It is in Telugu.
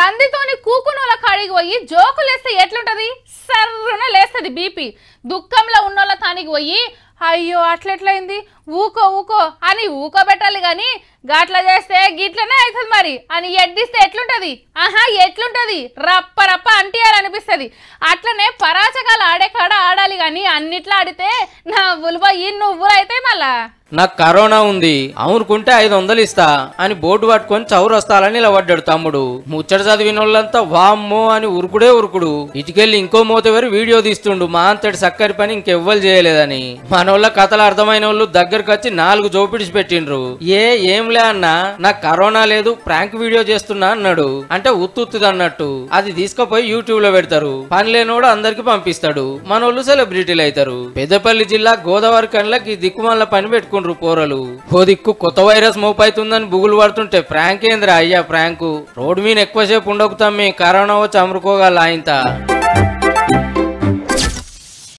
రందితోని కూకునోల కాడికి పోయి జోకులేస్తే ఎట్లుంటది సర్రున లేస్తుంది బీపీ దుఃఖంలో ఉన్నోళ్ళ తానికి పోయి అయ్యో అట్లెట్లయింది ఊకో ఊకో అని ఊకో పెట్టాలి కానీ గట్ల చేస్తే గిట్లనే అవుతుంది మరి అని ఎడ్డిస్తే ఎట్లుంటుంది ఆహా ఎట్లుంటుంది రప్ప రప్ప అనిపిస్తుంది అట్లనే పరాచకాలు ఆడే కాడ ఆడాలి కానీ అన్నిట్లా ఆడితే నా ఉలువ ఈ నువ్వులు అయితే మళ్ళా నాకు కరోనా ఉంది అవునుకుంటే ఐదు వందలు ఇస్తా అని బోర్డు పట్టుకొని ఇలా పడ్డాడు తమ్ముడు ముచ్చట చదివిన వాళ్ళంతా వామ్మో అని ఉరుకుడే ఉరుకుడు ఇటుకెళ్ళి ఇంకో వేరు వీడియో తీస్తుండు మా అంతటి సక్కరి పని ఇంకెవ్వరు చేయలేదని మనోళ్ళ కథలు అర్థమైన వాళ్ళు దగ్గరకు వచ్చి నాలుగు జోపిడిచి పెట్టిండ్రు ఏ ఏంలే అన్నా నాకు కరోనా లేదు ప్రాంక్ వీడియో చేస్తున్నా అన్నాడు అంటే ఉత్తుత్తుది అన్నట్టు అది తీసుకుపోయి యూట్యూబ్ లో పెడతారు పని లేనోడు అందరికి పంపిస్తాడు మనోళ్ళు సెలబ్రిటీలు అవుతారు పెద్దపల్లి జిల్లా గోదావరి కండ్లకి దిక్కుమల్ల పని పెట్టుకు చేసుకుండ్రు పోరలు హోదిక్కు కొత్త వైరస్ మోపైతుందని బుగులు పడుతుంటే ప్రాంక్ అయ్యా ప్రాంకు రోడ్ మీద ఎక్కువసేపు ఉండకుతాం మీ కరోనా వచ్చి అమరుకోగల ఆయంత